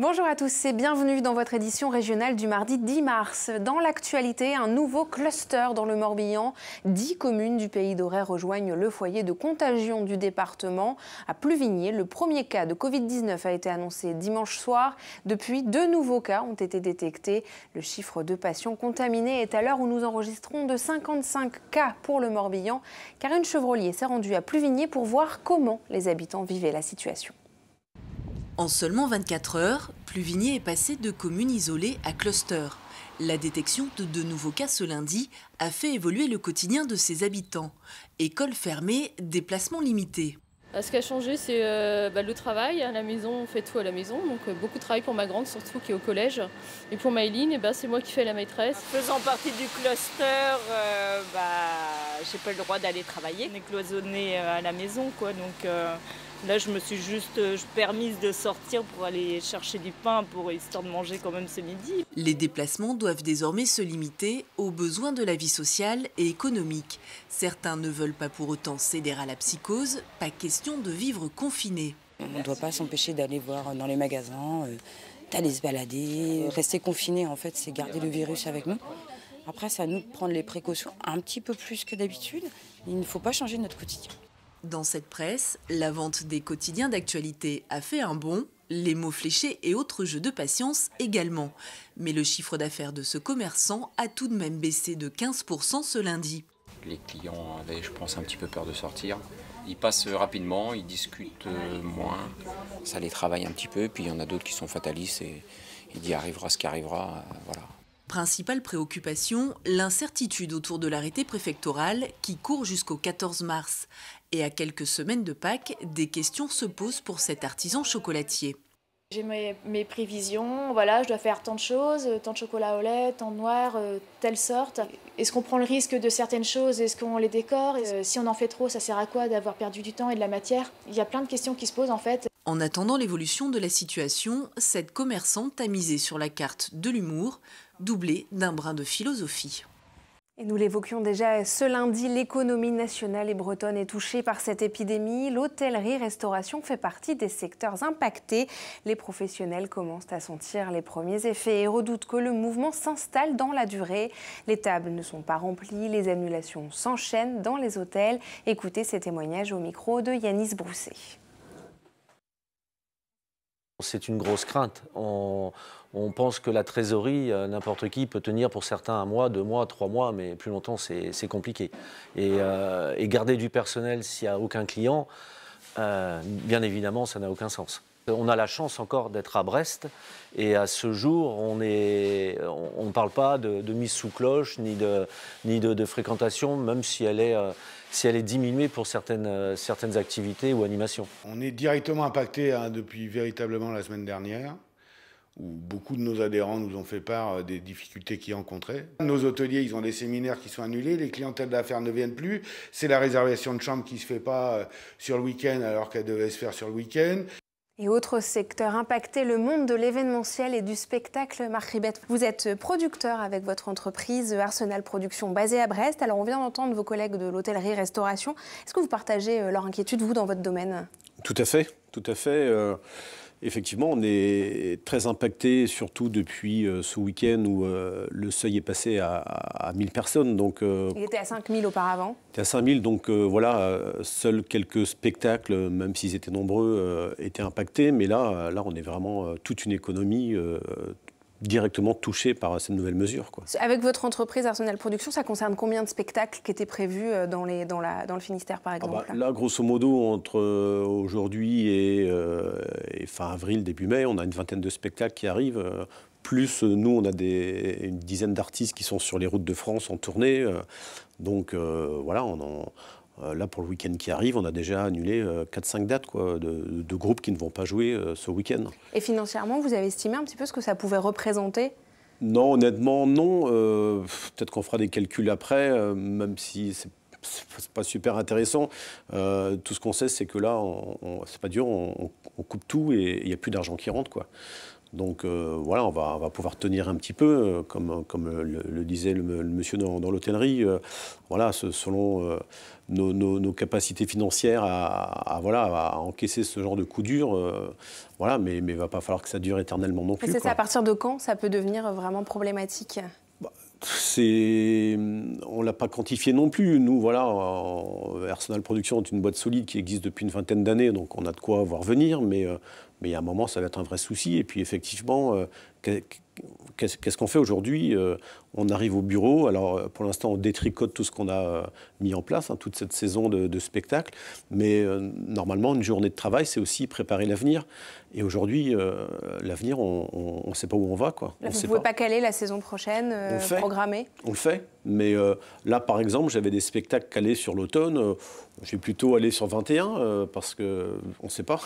Bonjour à tous et bienvenue dans votre édition régionale du mardi 10 mars. Dans l'actualité, un nouveau cluster dans le Morbihan. Dix communes du pays d'Auray rejoignent le foyer de contagion du département. À Pluvigné, le premier cas de Covid-19 a été annoncé dimanche soir. Depuis, deux nouveaux cas ont été détectés. Le chiffre de patients contaminés est à l'heure où nous enregistrons de 55 cas pour le Morbihan. Karine Chevrolier s'est rendue à Pluvigné pour voir comment les habitants vivaient la situation. En seulement 24 heures, Pluvigny est passé de commune isolée à cluster. La détection de deux nouveaux cas ce lundi a fait évoluer le quotidien de ses habitants. École fermée, déplacement limité. Euh, ce qui a changé, c'est euh, bah, le travail. À la maison, on fait tout à la maison. Donc euh, beaucoup de travail pour ma grande, surtout qui est au collège. Et pour Maëline, eh ben, c'est moi qui fais la maîtresse. Faisant partie du cluster, je bah, j'ai pas le droit d'aller travailler. On est cloisonné à la maison, quoi. Donc Là, je me suis juste euh, permise de sortir pour aller chercher du pain, pour histoire de manger quand même ce midi. Les déplacements doivent désormais se limiter aux besoins de la vie sociale et économique. Certains ne veulent pas pour autant céder à la psychose, pas question de vivre confiné. On ne doit pas s'empêcher d'aller voir dans les magasins, euh, d'aller se balader. Rester confiné, en fait, c'est garder le virus avec nous. Après, c'est à nous de prendre les précautions un petit peu plus que d'habitude. Il ne faut pas changer notre quotidien. Dans cette presse, la vente des quotidiens d'actualité a fait un bond, les mots fléchés et autres jeux de patience également. Mais le chiffre d'affaires de ce commerçant a tout de même baissé de 15% ce lundi. Les clients avaient, je pense, un petit peu peur de sortir. Ils passent rapidement, ils discutent euh, moins, ça les travaille un petit peu, puis il y en a d'autres qui sont fatalistes et il y arrivera ce qui arrivera, euh, voilà. Principale préoccupation, l'incertitude autour de l'arrêté préfectoral qui court jusqu'au 14 mars. Et à quelques semaines de Pâques, des questions se posent pour cet artisan chocolatier. J'ai mes, prévisions, voilà, je dois faire tant de choses, euh, tant de chocolat au lait, tant de noir, euh, telle sorte. Est-ce qu'on prend le risque de certaines choses Est-ce qu'on les décore euh, Si on en fait trop, ça sert à quoi d'avoir perdu du temps et de la matière Il y a plein de questions qui se posent en fait. En attendant l'évolution de la situation, cette commerçante a misé sur la carte de l'humour, doublée d'un brin de philosophie nous l'évoquions déjà ce lundi, l'économie nationale et bretonne est touchée par cette épidémie. L'hôtellerie-restauration fait partie des secteurs impactés. Les professionnels commencent à sentir les premiers effets et redoutent que le mouvement s'installe dans la durée. Les tables ne sont pas remplies, les annulations s'enchaînent dans les hôtels. Écoutez ces témoignages au micro de Yanis Brousset. C'est une grosse crainte. On, pense que la trésorerie, euh, n'importe qui peut tenir pour certains un mois, deux mois, trois mois, mais plus longtemps, c'est compliqué. Euh, et, garder du personnel s'il n'y a aucun client, euh, bien évidemment, ça n'a aucun sens. On a la chance encore d'être à Brest et à ce jour, on ne parle pas de, mise sous cloche ni de, ni de, fréquentation, même si elle est, euh, si elle est diminuée pour certaines, euh, certaines activités ou animations. On est directement impacté hein, depuis véritablement la semaine dernière où beaucoup de nos adhérents nous ont fait part euh, des difficultés qu'ils rencontraient. Nos hôteliers, ils ont des séminaires qui sont annulés, les clientèles d'affaires ne viennent plus, c'est la réservation de chambre qui ne se fait pas sur le week-end alors qu'elle devait se faire sur le week-end. Et autre secteur impacté, le monde de l'événementiel et du spectacle. Marc Ribet, vous êtes producteur avec votre entreprise Arsenal Productions basée à Brest. Alors on vient d'entendre vos collègues de l'hôtellerie-restauration. Est-ce que vous partagez euh, leur inquiétude, vous, dans votre domaine Tout à fait, tout à fait. Euh, Effectivement, on est très impacté, surtout depuis euh, ce week-end où euh, le seuil est passé à, à 1000 personnes. Donc, euh, Il était à 5000 auparavant Il était à 5000, donc voilà, seuls quelques spectacles, même s'ils étaient nombreux, étaient impactés. Mais là, là, on est vraiment toute une économie, directement touchés par cette nouvelle mesure. Quoi. Avec votre entreprise Arsenal Productions, ça concerne combien de spectacles qui étaient prévus euh, dans, les, la, dans le Finistère, par ah bah, exemple Là, grosso modo, entre euh, aujourd'hui euh, et, fin avril, début mai, on a une vingtaine de spectacles qui arrivent. Plus, nous, on a des, une dizaine d'artistes qui sont sur les routes de France en tournée. Donc, voilà, on en euh, là, pour le week-end qui arrive, on a déjà annulé 4-5 euh, dates quoi, de, groupes qui ne vont pas jouer euh, ce week-end. Et financièrement, vous avez estimé un petit peu ce que ça pouvait représenter Non, honnêtement, non. Peut-être qu'on fera des calculs après, même si c'est n'est pas super intéressant. tout ce qu'on sait, c'est que là, c'est pas dur, on, coupe tout et il n'y a plus d'argent qui rentre. Quoi. Donc euh, voilà, on va, pouvoir tenir un petit peu, euh, comme, le, disait le, monsieur dans, l'hôtellerie, euh, voilà, selon nos, capacités financières à, voilà, à encaisser ce genre de coup dur. voilà, mais il va pas falloir que ça dure éternellement non plus. C'est à partir de quand ça peut devenir vraiment problématique bah, c'est pas quantifié non plus. Nous, voilà, euh, Arsenal production est une boîte solide qui existe depuis une vingtaine d'années, donc on a de quoi voir venir, mais, euh, mais a un moment, ça va être un vrai souci. Et puis, effectivement, euh, qu'est-ce qu'on fait aujourd'hui euh, On arrive au bureau, alors euh, pour l'instant on détricote tout ce qu'on a euh, mis en place, hein, toute cette saison de, de spectacle, mais normalement une journée de travail c'est aussi préparer l'avenir. Et aujourd'hui, l'avenir, on ne sait pas où on va. Quoi. vous ne pouvez pas. caler la saison prochaine, programmer on On le fait, mais là par exemple j'avais des spectacles calés sur l'automne, j'ai plutôt allé sur 21 parce qu'on ne sait pas.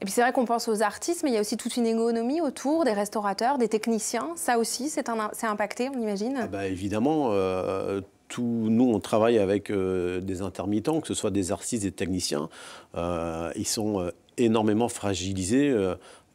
Et puis c'est vrai qu'on pense aux artistes, mais il y a aussi toute une économie autour, des restaurateurs, des techniciens. Ça aussi, c'est impacté, on imagine ah bah, Évidemment, euh, nous, on travaille avec euh, des intermittents, que ce soit des artistes, des techniciens. Euh, ils sont énormément fragilisés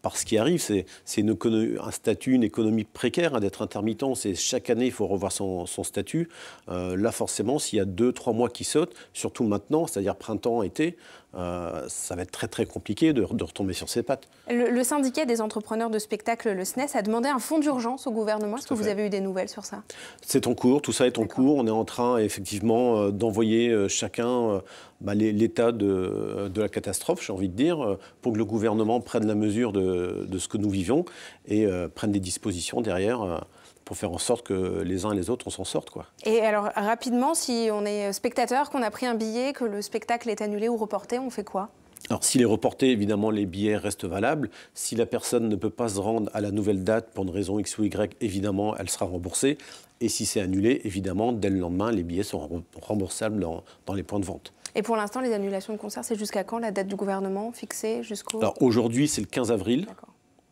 par ce qui arrive. C'est un statut, une économie précaire hein, d'être intermittent. C'est chaque année, il faut revoir son, statut. Euh, là, forcément, s'il y a deux, trois mois qui sautent, surtout maintenant, c'est-à-dire printemps, été, euh, ça va être très très compliqué de, retomber sur ses pattes. Le, syndicat des entrepreneurs de spectacle, le SNES, e a demandé un fonds d'urgence au gouvernement. Est-ce que vous avez eu des nouvelles sur ça C'est en cours, tout ça est en cours. On est en train effectivement euh, d'envoyer chacun bah, l'état de, la catastrophe, j'ai envie de dire, euh, pour que le gouvernement prenne la mesure de, ce que nous vivons et euh, prenne des dispositions derrière. Euh, pour faire en sorte que les uns et les autres, on s'en sorte. Quoi. Et alors, rapidement, si on est spectateur, qu'on a pris un billet, que le spectacle est annulé ou reporté, on fait quoi alors, s'il est reporté, évidemment, les billets restent valables. Si la personne ne peut pas se rendre à la nouvelle date pour une raison X ou Y, évidemment, elle sera remboursée. Et si c'est annulé, évidemment, dès le lendemain, les billets sont remboursables dans les points de vente. Et pour l'instant, les annulations de concerts, c'est jusqu'à quand la date du gouvernement fixée jusqu'au... Alors aujourd'hui, c'est le 15 avril.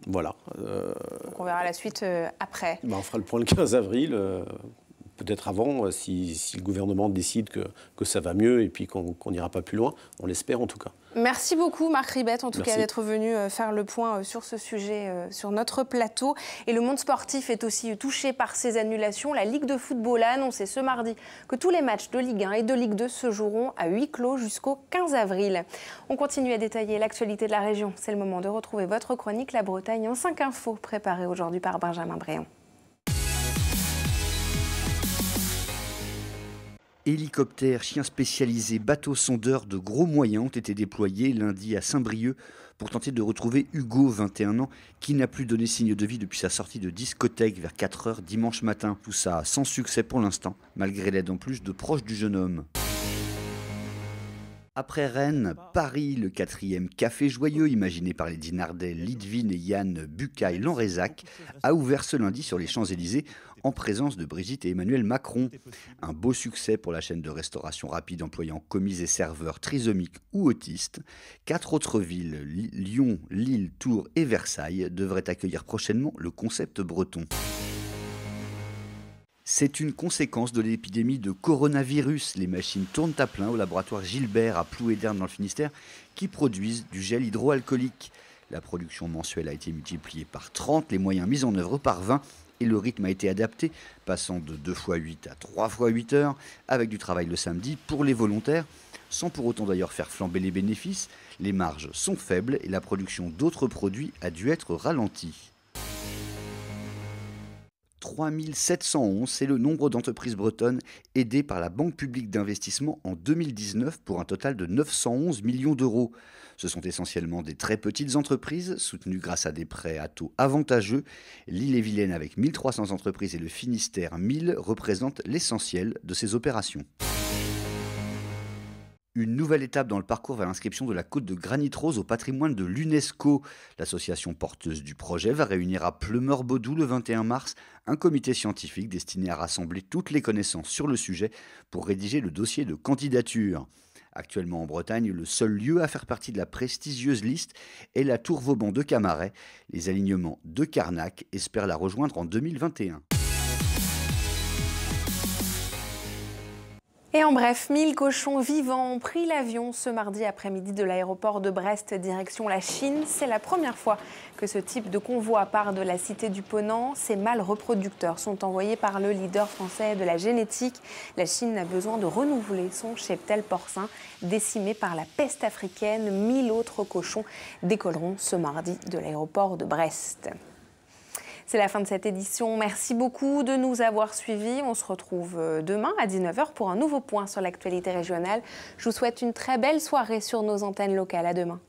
Voilà. Euh, Donc on verra la suite euh, après. Ben, on fera le point le 15 avril. Euh, peut-être avant, euh, si, le gouvernement décide que, que ça va mieux et puis qu'on n'ira pas plus loin. On l'espère en tout cas. Merci beaucoup Marc Ribet, en tout cas d'être venu euh, faire le point euh, sur ce sujet sur notre plateau. Et le monde sportif est aussi touché par ces annulations. La Ligue de football a annoncé ce mardi que tous les matchs de Ligue 1 et de Ligue 2 se joueront à huis clos jusqu'au 15 avril. On continue à détailler l'actualité de la région. C'est le moment de retrouver votre chronique La Bretagne en 5 infos préparée aujourd'hui par Benjamin Bréon. Hélicoptères, chiens spécialisés, bateaux sondeurs de gros moyens ont été déployés lundi à Saint-Brieuc pour tenter de retrouver Hugo, 21 ans, qui n'a plus donné signe de vie depuis sa sortie de discothèque vers 4h dimanche matin. Tout ça sans succès pour l'instant, malgré l'aide en plus de proches du jeune homme. Après Rennes, Paris, le quatrième café joyeux imaginé par les dinardais Lidvin et Yann Bucaille-Lanrezac, a ouvert ce lundi sur les Champs-Élysées en présence de Brigitte et Emmanuel Macron. Un beau succès pour la chaîne de restauration rapide employant commis et serveurs trisomiques ou autistes. Quatre autres villes, Lyon, Lille, Tours et Versailles, devraient accueillir prochainement le concept breton. C'est une conséquence de l'épidémie de coronavirus. Les machines tournent à plein au laboratoire Gilbert à Plouéderne dans le Finistère qui produisent du gel hydroalcoolique. La production mensuelle a été multipliée par 30, les moyens mis en œuvre par 20 et le rythme a été adapté, passant de 2 x 8 à 3 x 8 heures, avec du travail le samedi pour les volontaires, sans pour autant d'ailleurs faire flamber les bénéfices. Les marges sont faibles et la production d'autres produits a dû être ralentie. 3711, c'est le nombre d'entreprises bretonnes aidées par la Banque publique d'investissement en 2019 pour un total de 911 millions d'euros. Ce sont essentiellement des très petites entreprises soutenues grâce à des prêts à taux avantageux. L'île-et-Vilaine avec 1300 entreprises et le Finistère 1000 représentent l'essentiel de ces opérations une nouvelle étape dans le parcours vers l'inscription de la côte de Granit Rose au patrimoine de l'UNESCO. L'association porteuse du projet va réunir à Pleumeur-Baudou le 21 mars un comité scientifique destiné à rassembler toutes les connaissances sur le sujet pour rédiger le dossier de candidature. Actuellement en Bretagne, le seul lieu à faire partie de la prestigieuse liste est la Tour Vauban de Camaret. Les alignements de Carnac espèrent la rejoindre en 2021. Et en bref, 1000 cochons vivants ont pris l'avion ce mardi après-midi de l'aéroport de Brest direction la Chine. C'est la première fois que ce type de convoi part de la cité du Ponant. Ces mâles reproducteurs sont envoyés par le leader français de la génétique. La Chine a besoin de renouveler son cheptel porcin décimé par la peste africaine. 1000 autres cochons décolleront ce mardi de l'aéroport de Brest. C'est la fin de cette édition. Merci beaucoup de nous avoir suivis. On se retrouve euh, demain à 19h pour un nouveau point sur l'actualité régionale. Je vous souhaite une très belle soirée sur nos antennes locales. À demain.